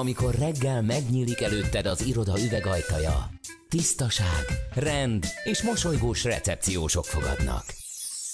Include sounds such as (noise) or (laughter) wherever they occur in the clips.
Amikor reggel megnyílik előtted az iroda üvegajtaja, tisztaság, rend és mosolygós recepciósok fogadnak.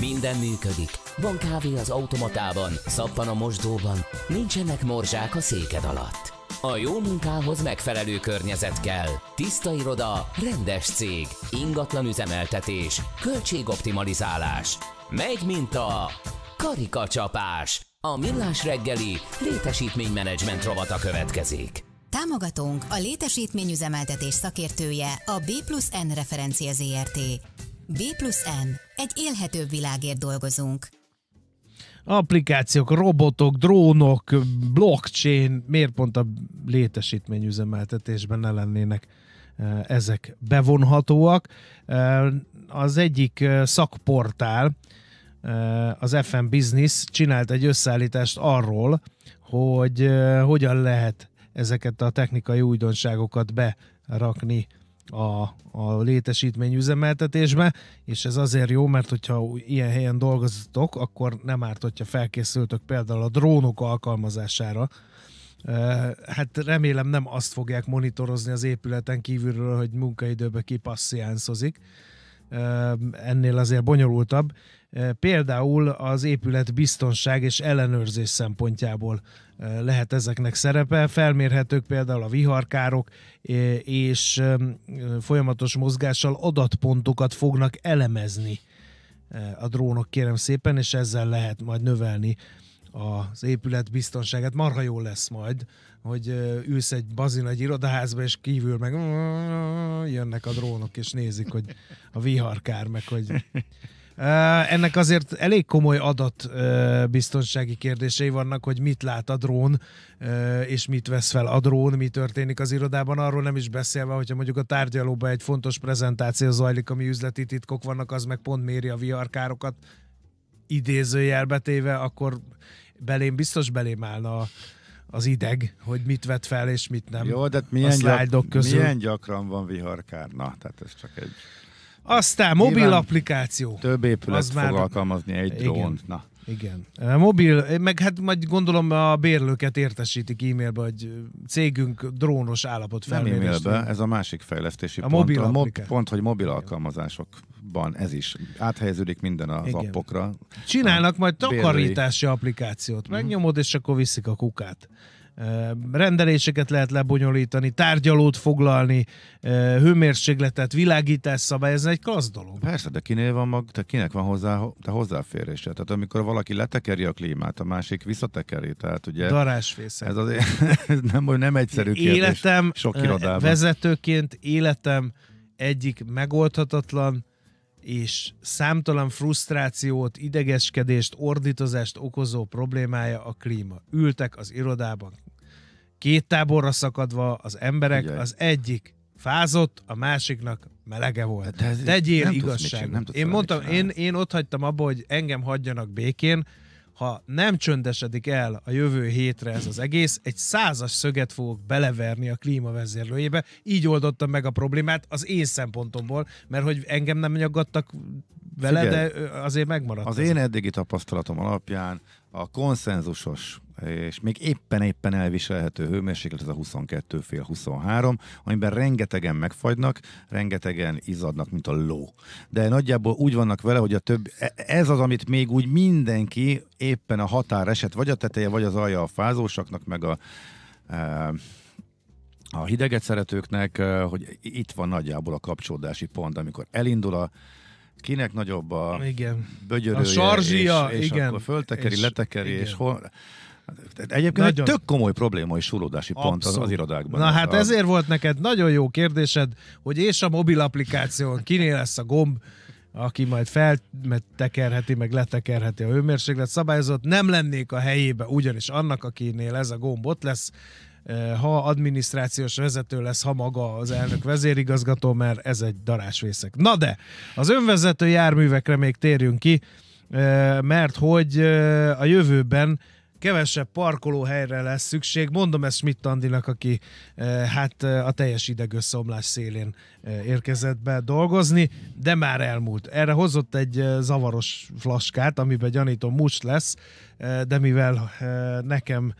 Minden működik, van kávé az automatában, szappan a mosdóban, nincsenek morzsák a széked alatt. A jó munkához megfelelő környezet kell. Tiszta iroda, rendes cég, ingatlan üzemeltetés, költségoptimalizálás. Megy, mint a karikacsapás! A Millás reggeli létesítménymenedzsment rovata következik. Támogatónk a létesítményüzemeltetés szakértője a B plusz N referencia ZRT. B plusz N. Egy élhetőbb világért dolgozunk. Applikációk, robotok, drónok, blockchain, miért pont a létesítményüzemeltetésben ne lennének eh, ezek bevonhatóak? Eh, az egyik eh, szakportál, az FM Business csinált egy összeállítást arról, hogy hogyan lehet ezeket a technikai újdonságokat berakni a, a létesítmény üzemeltetésbe, és ez azért jó, mert hogyha ilyen helyen dolgoztok, akkor nem árt, hogyha felkészültök például a drónok alkalmazására. Hát remélem nem azt fogják monitorozni az épületen kívülről, hogy munkaidőbe ki Ennél azért bonyolultabb. Például az épület biztonság és ellenőrzés szempontjából lehet ezeknek szerepe. Felmérhetők például a viharkárok, és folyamatos mozgással adatpontokat fognak elemezni a drónok, kérem szépen, és ezzel lehet majd növelni az épület biztonságát. Marha jó lesz majd, hogy ülsz egy bazin egy irodaházba, és kívül meg jönnek a drónok, és nézik, hogy a viharkár, meg hogy ennek azért elég komoly adat biztonsági kérdései vannak, hogy mit lát a drón, és mit vesz fel a drón, mi történik az irodában, arról nem is beszélve, hogyha mondjuk a tárgyalóban egy fontos prezentáció zajlik, ami üzleti titkok vannak, az meg pont méri a VR károkat idézőjelbe téve, akkor belém biztos belém állna a az ideg, hogy mit vett fel és mit nem. Jó, de milyen, gyak, közül. milyen gyakran van viharkárna? Tehát ez csak egy... Aztán mobil Nyilván applikáció. Több épület az fog már... alkalmazni egy igen. drónt. Na. Igen. A mobil, meg hát majd gondolom a bérlőket értesítik e-mailbe, hogy cégünk drónos állapot felmérést. Nem e-mailbe, ez a másik fejlesztési a pont. Mobil a mo- pont, hogy mobil alkalmazásokban ez is. Áthelyeződik minden az Igen. appokra. Csinálnak a majd takarítási bérlői. applikációt. Mhm. Megnyomod, és akkor viszik a kukát rendeléseket lehet lebonyolítani, tárgyalót foglalni, hőmérsékletet, szabály, ez egy klassz dolog. Persze, de kinél van mag, te kinek van hozzá, te hozzáférése? Tehát amikor valaki letekeri a klímát, a másik visszatekeri, tehát ugye... Darásfészek. Ez azért (laughs) ez nem, nem egyszerű kérdés. Életem, sok irodában. vezetőként életem egyik megoldhatatlan és számtalan frusztrációt, idegeskedést, ordítozást okozó problémája a klíma. Ültek az irodában, két táborra szakadva az emberek, Ugye. az egyik fázott, a másiknak melege volt. Hát de ez Tegyél nem igazságot. Tudsz, nem tudsz én mondtam, én, én ott hagytam abba, hogy engem hagyjanak békén, ha nem csöndesedik el a jövő hétre ez az egész, egy százas szöget fogok beleverni a klímavezérlőjébe. Így oldottam meg a problémát az én szempontomból, mert hogy engem nem nyaggattak vele, Figyelj, de azért megmaradt. Az, ez. én eddigi tapasztalatom alapján a konszenzusos és még éppen-éppen elviselhető hőmérséklet, ez a 22 fél 23, amiben rengetegen megfagynak, rengetegen izadnak, mint a ló. De nagyjából úgy vannak vele, hogy a több, e, ez az, amit még úgy mindenki éppen a határ eset, vagy a teteje, vagy az alja a fázósaknak, meg a e a hideget szeretőknek, e, hogy itt van nagyjából a kapcsolódási pont, amikor elindul a kinek nagyobb a igen. bögyörője, a sarzsia, és, és igen. akkor föltekeri, és, letekeri, igen. és hol... Hát, egyébként nagyon... egy tök komoly probléma is súródási pont az, az irodákban. Na hát a... ezért volt neked nagyon jó kérdésed, hogy és a mobil applikáción kiné lesz a gomb, aki majd feltekerheti, meg letekerheti a hőmérséklet szabályozott, nem lennék a helyébe, ugyanis annak, akinél ez a gomb ott lesz, eh, ha adminisztrációs vezető lesz, ha maga az elnök vezérigazgató, mert ez egy darásvészek. Na de, az önvezető járművekre még térjünk ki, eh, mert hogy eh, a jövőben kevesebb parkolóhelyre lesz szükség. Mondom ezt Schmidt Andinak, aki eh, hát eh, a teljes idegösszomlás szélén eh, érkezett be dolgozni, de már elmúlt. Erre hozott egy zavaros flaskát, amiben gyanítom must lesz, de mivel nekem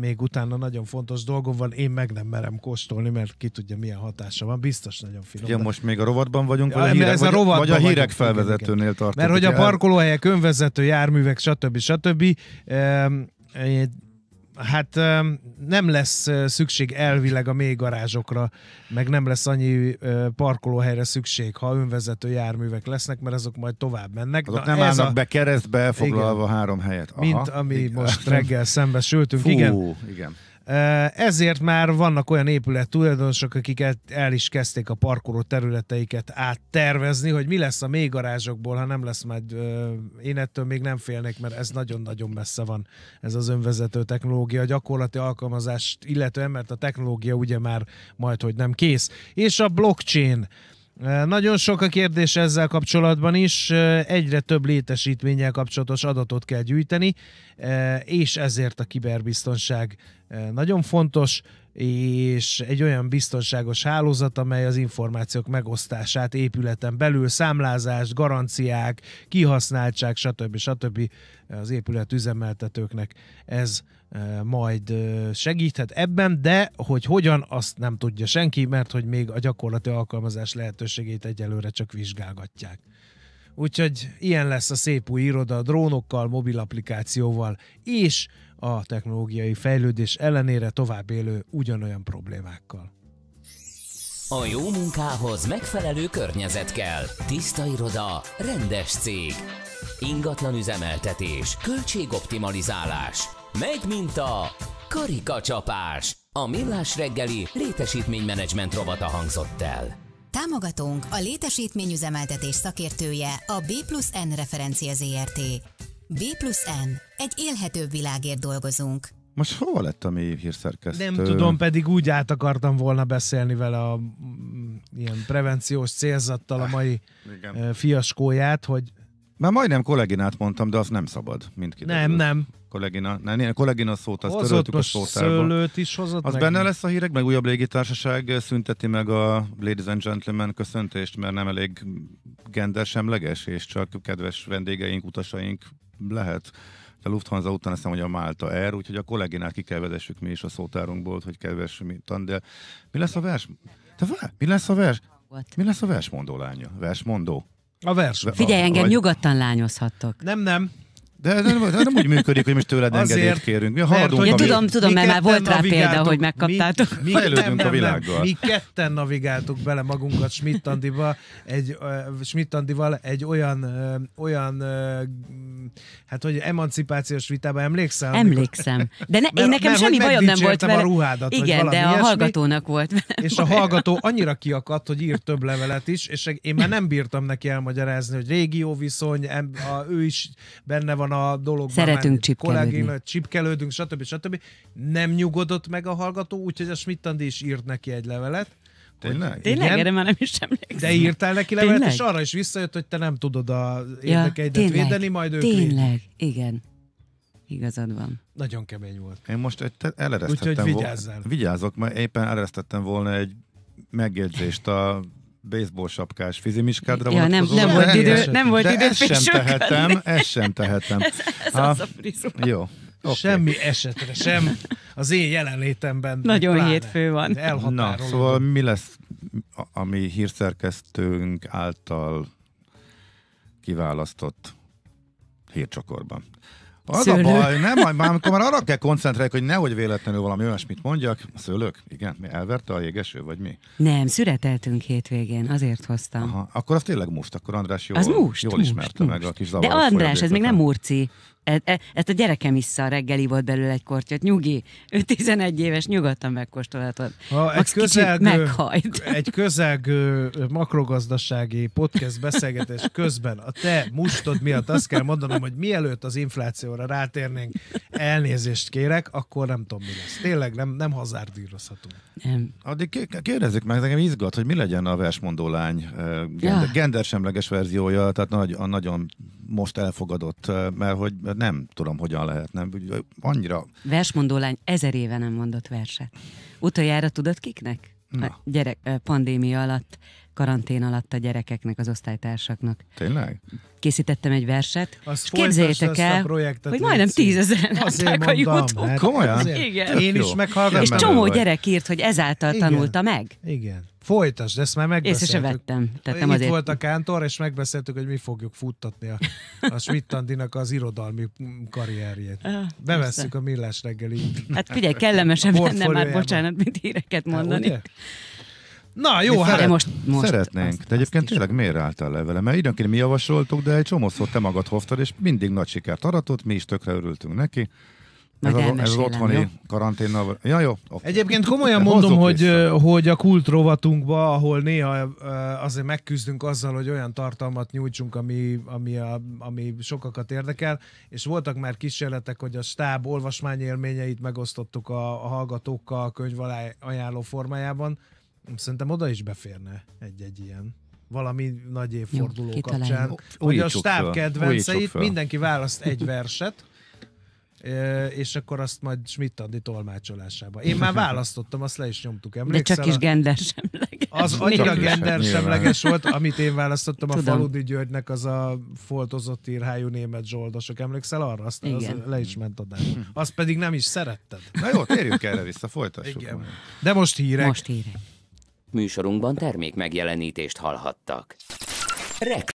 még utána nagyon fontos dolgom van, én meg nem merem kóstolni, mert ki tudja milyen hatása van, biztos nagyon finom. Ugye de... most még a rovatban vagyunk, ja, vagy, a hírek, ez a rovatban vagy, a hírek felvezetőnél tartunk. Mert hogy a parkolóhelyek, önvezető járművek, stb. stb. stb hát nem lesz szükség elvileg a mély garázsokra, meg nem lesz annyi parkolóhelyre szükség, ha önvezető járművek lesznek, mert azok majd tovább mennek. Azok Na, nem állnak a... be keresztbe, elfoglalva igen, három helyet. Aha, mint ami igen. most reggel (laughs) szembesültünk. Fú, igen. igen. Ezért már vannak olyan épület tulajdonosok, akik el is kezdték a parkoló területeiket áttervezni, hogy mi lesz a még garázsokból, ha nem lesz majd, én ettől még nem félnek, mert ez nagyon-nagyon messze van, ez az önvezető technológia, a gyakorlati alkalmazást illetően, mert a technológia ugye már majd, hogy nem kész. És a blockchain nagyon sok a kérdés ezzel kapcsolatban is. Egyre több létesítménnyel kapcsolatos adatot kell gyűjteni, és ezért a kiberbiztonság nagyon fontos és egy olyan biztonságos hálózat, amely az információk megosztását épületen belül, számlázást, garanciák, kihasználtság, stb. stb. az épület üzemeltetőknek ez e, majd e, segíthet ebben, de hogy hogyan, azt nem tudja senki, mert hogy még a gyakorlati alkalmazás lehetőségét egyelőre csak vizsgálgatják. Úgyhogy ilyen lesz a szép új iroda drónokkal, mobil applikációval és a technológiai fejlődés ellenére tovább élő ugyanolyan problémákkal. A jó munkához megfelelő környezet kell. Tiszta iroda, rendes cég. Ingatlan üzemeltetés, költségoptimalizálás. Megy mint a karikacsapás. A millás reggeli létesítménymenedzsment rovata hangzott el. Támogatónk a létesítményüzemeltetés szakértője a B plusz N referencia ZRT. B plusz N. Egy élhetőbb világért dolgozunk. Most hova lett a mi hírszerkesztő? Nem tudom, pedig úgy át akartam volna beszélni vele a mm, ilyen prevenciós célzattal a ah, mai Igen. fiaskóját, hogy már majdnem kolleginát mondtam, de az nem szabad, mint kiderül. Nem, nem. Kollégina, nem, nem, kollégina szót, azt töröltük a szótárba. is hozott Az meg. benne lesz a hírek, meg újabb légitársaság szünteti meg a Ladies and Gentlemen köszöntést, mert nem elég gendersemleges, és csak kedves vendégeink, utasaink lehet. A Lufthansa után azt hogy a Málta Air, úgyhogy a kolléginát ki kell vezessük mi is a szótárunkból, hogy kedves, mi, de mi lesz a vers? Te mi lesz a vers? Mi lesz a versmondó lánya? Versmondó? A versben. Figyelj, engem vagy... nyugodtan lányozhattok. Nem, nem. De nem, nem úgy működik, hogy most tőled Azért, engedélyt kérünk. Mi haladunk mert, a tudom, mi... tudom, mert már volt rá példa, hogy megkaptátok. Mi, mi Fejlődünk a világgal. Mi ketten navigáltuk bele magunkat schmidt egy, uh, schmidt egy olyan, uh, olyan uh, hát hogy emancipációs vitába emlékszel? Emlékszem. De ne, mert, én nekem mert, semmi bajom nem volt vele. a ruhádat, Igen, de a hallgatónak volt. És a hallgató annyira kiakadt, hogy írt több levelet is, és én már nem bírtam neki elmagyarázni, hogy viszony, ő is benne van a a dolog. Szeretünk csipkelődni. Csipkelődünk, stb. stb. Nem nyugodott meg a hallgató, úgyhogy a Smittandi is írt neki egy levelet. Tényleg? Tényleg? Erre már nem is emlékszem. De írtál neki levelet, tényleg? és arra is visszajött, hogy te nem tudod a érdekeidet ja, tényleg, védeni, majd ők Tényleg, így. igen. Igazad van. Nagyon kemény volt. Én most egy, eleresztettem Úgyhogy vigyázzál. Vol- vigyázzok, mert éppen eleresztettem volna egy megjegyzést a baseball sapkás fizimiskádra ja, nem, nem, volt idő, nem volt idő, ezt sem tehetem, ezt sem tehetem. (laughs) Ez, ez ha, az a frizura. Jó. Okay. Semmi esetre, sem az én jelenlétemben. (laughs) Nagyon pláne, hétfő van. Na, szóval mi lesz, ami hírszerkesztőnk által kiválasztott hírcsokorban? Az szőlő. a baj, nem, majd már, amikor már arra kell koncentrálni, hogy nehogy véletlenül valami olyasmit mondjak. Szőlők. Igen, mi elverte a jégeső, vagy mi? Nem, szüreteltünk hétvégén, azért hoztam. Aha, akkor az tényleg most, akkor András jól, az most, jól most, ismerte most. meg a kis De András, ez még nem murci. E, e, ezt a gyerekem vissza a reggeli volt belőle egy kortyot. Nyugi, ő 11 éves, nyugodtan megkóstolhatod. Ha egy, közelgő, egy közelgő makrogazdasági podcast beszélgetés közben a te mustod miatt azt kell mondanom, hogy mielőtt az inflációra rátérnénk, elnézést kérek, akkor nem tudom mi lesz. Tényleg nem, nem hazárdírozhatunk. Nem. Addig kérdezzük meg, nekem izgat, hogy mi legyen a versmondó lány gender, ja. gendersemleges verziója, tehát nagy, a nagyon most elfogadott, mert hogy nem tudom, hogyan lehet, nem? Annyira... Versmondó lány ezer éve nem mondott verset. Utoljára tudod kiknek? Na. A gyerek pandémia alatt karantén alatt a gyerekeknek, az osztálytársaknak. Tényleg? Készítettem egy verset, Azt és képzeljétek el, hogy majdnem tízezeren látták a youtube Komolyan? Igen. Én is meghallgattam. És csomó vagy. gyerek írt, hogy ezáltal Igen. tanulta meg. Igen. Folytasd, ezt már megbeszéltük. Észre vettem. Tehát nem Itt azért... volt a kántor, és megbeszéltük, hogy mi fogjuk futtatni a, a schmidt az irodalmi karrierjét. Ah, Bevesszük a millás reggeli. Hát figyelj, kellemesebb lenne már, bocsánat, mint híreket mondani. Ha, ugye? Na jó, mi hát szeret, most, most szeretnénk. Azt, de egyébként tényleg tényleg miért álltál le vele? Mert időnként mi javasoltuk, de egy csomószor te magad hoztad, és mindig nagy sikert aratott, mi is tökre örültünk neki. Ez, a, ez az otthoni karanténa, karanténnal. Ja, jó. Okay. Egyébként komolyan mondom, hogy, hogy a kultrovatunkba, ahol néha azért megküzdünk azzal, hogy olyan tartalmat nyújtsunk, ami, ami, a, ami sokakat érdekel, és voltak már kísérletek, hogy a stáb olvasmányélményeit megosztottuk a, a hallgatókkal a könyv ajánló formájában, Szerintem oda is beférne egy-egy ilyen valami nagy évforduló Jó, kapcsán. Hogy a stáb kedvenceit mindenki választ egy (laughs) verset, és akkor azt majd Schmidt Andi tolmácsolásába. Én már választottam, azt le is nyomtuk, emlékszel? De csak is gendersemleges. Az annyira hát gendersemleges volt, amit én választottam, Tudom. a Faludi Györgynek az a foltozott írhájú német zsoldosok, emlékszel arra? Azt az le is ment adás. Azt pedig nem is szeretted. Na jó, térjünk erre vissza, folytassuk. Igen. De most hírek. Most hírek műsorunkban termék megjelenítést hallhattak. Rek